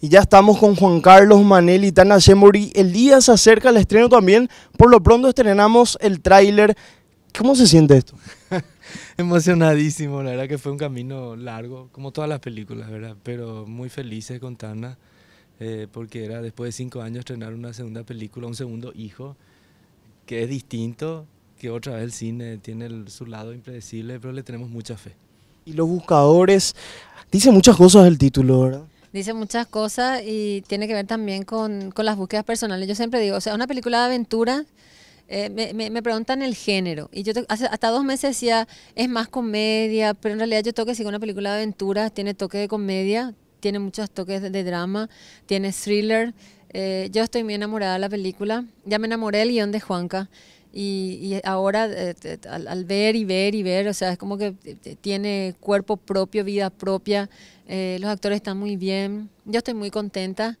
Y ya estamos con Juan Carlos Manel y Tana Shemori. El día se acerca el estreno también. Por lo pronto estrenamos el tráiler. ¿Cómo se siente esto? Emocionadísimo, la verdad que fue un camino largo, como todas las películas, ¿verdad? Pero muy felices con Tana, eh, porque era después de cinco años estrenar una segunda película, un segundo hijo, que es distinto, que otra vez el cine tiene su lado impredecible, pero le tenemos mucha fe. Y los buscadores, dice muchas cosas el título, ¿verdad? dice muchas cosas y tiene que ver también con, las búsquedas personales. Yo siempre digo, o sea, una película de aventura, eh, me, preguntan el género. Y yo hasta dos meses decía, es más comedia, pero en realidad yo toque que una película de aventura, tiene toque de comedia, tiene muchos toques de, drama, tiene thriller. Eh, yo estoy muy enamorada de la película. Ya me enamoré del guión de Juanca. Y, ahora eh, al, ver y ver y ver, o sea, es como que tiene cuerpo propio, vida propia. Eh, los actores están muy bien. Yo estoy muy contenta.